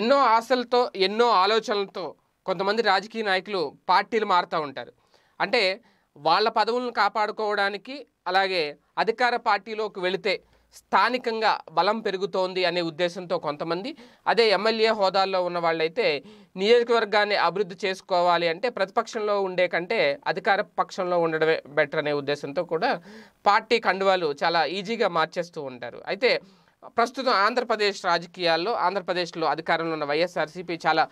ఎన్నో ఆశలతో ఎన్నో ఆలోచనలతో కొంతమంది రాజకీయ నాయకులు పార్టీలు మారుతూ ఉంటారు అంటే వాళ్ళ పదవులను కాపాడుకోవడానికి అలాగే అధికార పార్టీలోకి వెళితే స్థానికంగా బలం పెరుగుతోంది అనే ఉద్దేశంతో కొంతమంది అదే ఎమ్మెల్యే హోదాల్లో ఉన్న వాళ్ళైతే నియోజకవర్గాన్ని అభివృద్ధి చేసుకోవాలి అంటే ప్రతిపక్షంలో ఉండే కంటే అధికార పక్షంలో ఉండడమే బెటర్ అనే ఉద్దేశంతో కూడా పార్టీ కండువాలు చాలా ఈజీగా మార్చేస్తూ ఉంటారు అయితే ప్రస్తుతం ఆంధ్రప్రదేశ్ రాజకీయాల్లో ఆంధ్రప్రదేశ్లో అధికారంలో ఉన్న వైఎస్ఆర్సీపీ చాలా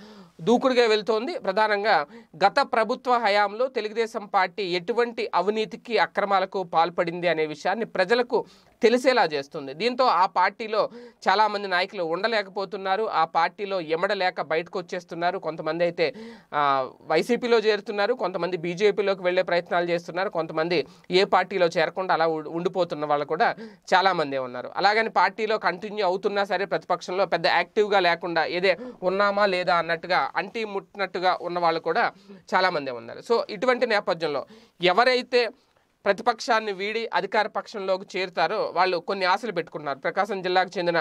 దూకుడుగా వెళ్తోంది ప్రధానంగా గత ప్రభుత్వ హయాంలో తెలుగుదేశం పార్టీ ఎటువంటి అవినీతికి అక్రమాలకు పాల్పడింది అనే విషయాన్ని ప్రజలకు తెలిసేలా చేస్తుంది దీంతో ఆ పార్టీలో చాలామంది నాయకులు ఉండలేకపోతున్నారు ఆ పార్టీలో ఎమడలేక బయటకు వచ్చేస్తున్నారు కొంతమంది అయితే వైసీపీలో చేరుతున్నారు కొంతమంది బీజేపీలోకి వెళ్ళే ప్రయత్నాలు చేస్తున్నారు కొంతమంది ఏ పార్టీలో చేరకుండా అలా ఉండిపోతున్న వాళ్ళు కూడా చాలామంది ఉన్నారు అలాగని పార్టీలో కంటిన్యూ అవుతున్నా సరే ప్రతిపక్షంలో పెద్ద యాక్టివ్గా లేకుండా ఏదే ఉన్నామా లేదా అన్నట్టుగా అంటి ముట్టినట్టుగా ఉన్న వాళ్ళు కూడా చాలామందే ఉన్నారు సో ఇటువంటి నేపథ్యంలో ఎవరైతే ప్రతిపక్షాన్ని వీడి అధికార పక్షంలోకి చేరుతారో వాళ్ళు కొన్ని ఆశలు పెట్టుకున్నారు ప్రకాశం జిల్లాకు చెందిన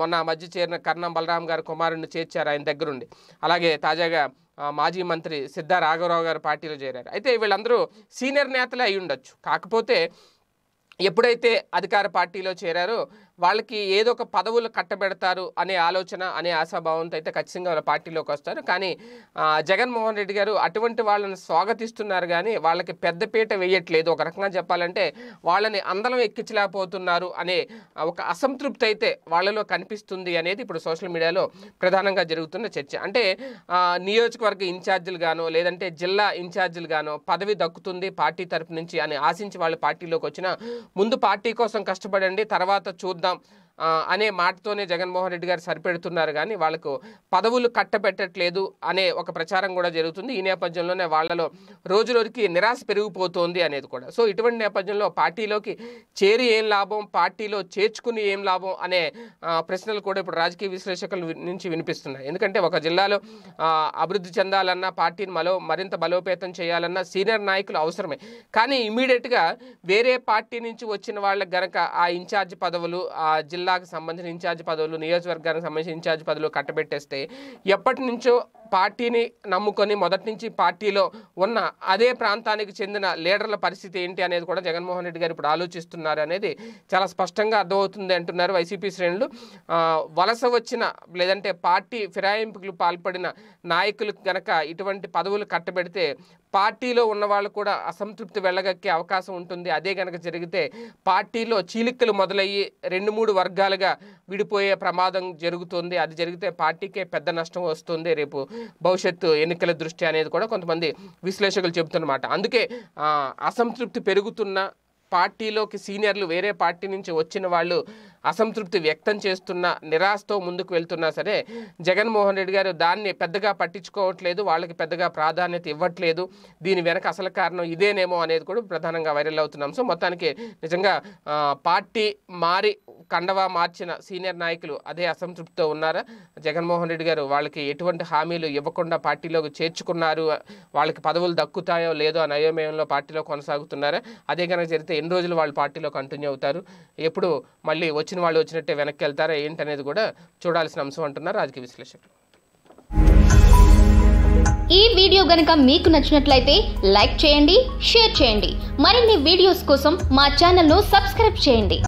మొన్న మధ్య చేరిన కర్ణం బలరాం గారు కుమారుడిని చేర్చారు ఆయన దగ్గరుండి అలాగే తాజాగా మాజీ మంత్రి సిద్ధ రాఘవరావు గారు పార్టీలో చేరారు అయితే వీళ్ళందరూ సీనియర్ నేతలే అయి ఉండొచ్చు కాకపోతే ఎప్పుడైతే అధికార పార్టీలో చేరారో వాళ్ళకి ఏదో ఒక పదవులు కట్టబెడతారు అనే ఆలోచన అనే ఆశాభావంతో అయితే ఖచ్చితంగా వాళ్ళ పార్టీలోకి వస్తారు కానీ జగన్మోహన్ రెడ్డి గారు అటువంటి వాళ్ళని స్వాగతిస్తున్నారు కానీ వాళ్ళకి పెద్దపీట వేయట్లేదు ఒక రకంగా చెప్పాలంటే వాళ్ళని అందలం ఎక్కించలేకపోతున్నారు అనే ఒక అసంతృప్తి అయితే వాళ్ళలో కనిపిస్తుంది అనేది ఇప్పుడు సోషల్ మీడియాలో ప్రధానంగా జరుగుతున్న చర్చ అంటే నియోజకవర్గ ఇన్ఛార్జీలు గానో లేదంటే జిల్లా ఇన్ఛార్జీలు గానో పదవి దక్కుతుంది పార్టీ తరపు నుంచి అని ఆశించి వాళ్ళ పార్టీలోకి వచ్చిన ముందు పార్టీ కోసం కష్టపడండి తర్వాత చూద్దాం అనే మాటతోనే జగన్మోహన్ రెడ్డి గారు సరిపెడుతున్నారు కానీ వాళ్ళకు పదవులు కట్టబెట్టట్లేదు అనే ఒక ప్రచారం కూడా జరుగుతుంది ఈ నేపథ్యంలోనే వాళ్ళలో రోజు రోజుకి నిరాశ పెరిగిపోతోంది అనేది కూడా సో ఇటువంటి నేపథ్యంలో పార్టీలోకి చేరి ఏం లాభం పార్టీలో చేర్చుకుని ఏం లాభం అనే ప్రశ్నలు కూడా ఇప్పుడు రాజకీయ విశ్లేషకుల నుంచి వినిపిస్తున్నాయి ఎందుకంటే ఒక జిల్లాలో అభివృద్ధి చెందాలన్నా పార్టీని మలో మరింత బలోపేతం చేయాలన్నా సీనియర్ నాయకులు అవసరమే కానీ ఇమీడియట్గా వేరే పార్టీ నుంచి వచ్చిన వాళ్ళకి గనక ఆ ఇన్ఛార్జ్ పదవులు ఆ జిల్లా జిల్లాకు సంబంధించిన ఇన్ఛార్జ్ పదవులు నియోజకవర్గానికి సంబంధించిన ఇన్ఛార్జ్ పదవులు కట్టబెట్టేస్తే ఎప్పటి నుంచో పార్టీని నమ్ముకొని మొదటి నుంచి పార్టీలో ఉన్న అదే ప్రాంతానికి చెందిన లీడర్ల పరిస్థితి ఏంటి అనేది కూడా జగన్మోహన్ రెడ్డి గారు ఇప్పుడు ఆలోచిస్తున్నారు అనేది చాలా స్పష్టంగా అర్థమవుతుంది అంటున్నారు వైసీపీ శ్రేణులు వలస వచ్చిన లేదంటే పార్టీ ఫిరాయింపులు పాల్పడిన నాయకులు గనక ఇటువంటి పదవులు కట్టబెడితే పార్టీలో ఉన్న వాళ్ళు కూడా అసంతృప్తి వెళ్ళగక్కే అవకాశం ఉంటుంది అదే కనుక జరిగితే పార్టీలో చీలికలు మొదలయ్యి రెండు మూడు వర్గాలుగా విడిపోయే ప్రమాదం జరుగుతుంది అది జరిగితే పార్టీకే పెద్ద నష్టం వస్తుంది రేపు భవిష్యత్తు ఎన్నికల దృష్టి అనేది కూడా కొంతమంది విశ్లేషకులు చెబుతున్నమాట అందుకే అసంతృప్తి పెరుగుతున్న పార్టీలోకి సీనియర్లు వేరే పార్టీ నుంచి వచ్చిన వాళ్ళు అసంతృప్తి వ్యక్తం చేస్తున్న నిరాశతో ముందుకు వెళ్తున్నా సరే జగన్మోహన్ రెడ్డి గారు దాన్ని పెద్దగా పట్టించుకోవట్లేదు వాళ్ళకి పెద్దగా ప్రాధాన్యత ఇవ్వట్లేదు దీని వెనక అసలు కారణం ఇదేనేమో అనేది కూడా ప్రధానంగా వైరల్ అవుతున్నాం సో మొత్తానికి నిజంగా పార్టీ మారి కండవా మార్చిన సీనియర్ నాయకులు అదే అసంతృప్తితో ఉన్నారా జగన్మోహన్ రెడ్డి గారు వాళ్ళకి ఎటువంటి హామీలు ఇవ్వకుండా పార్టీలోకి చేర్చుకున్నారు వాళ్ళకి పదవులు దక్కుతాయో లేదో అని అయోమయంలో పార్టీలో కొనసాగుతున్నారా అదే కనుక జరిగితే ఎన్ని రోజులు వాళ్ళు పార్టీలో కంటిన్యూ అవుతారు ఎప్పుడు మళ్ళీ వచ్చిన వాళ్ళు వచ్చినట్టే వెనక్కి వెళ్తారా ఏంటనేది కూడా చూడాల్సిన అంశం అంటున్నారు రాజకీయ విశ్లేషకులు ఈ వీడియో గనుక మీకు నచ్చినట్లయితే లైక్ చేయండి షేర్ చేయండి మరిన్ని వీడియోస్ కోసం మా ఛానల్ను సబ్స్క్రైబ్ చేయండి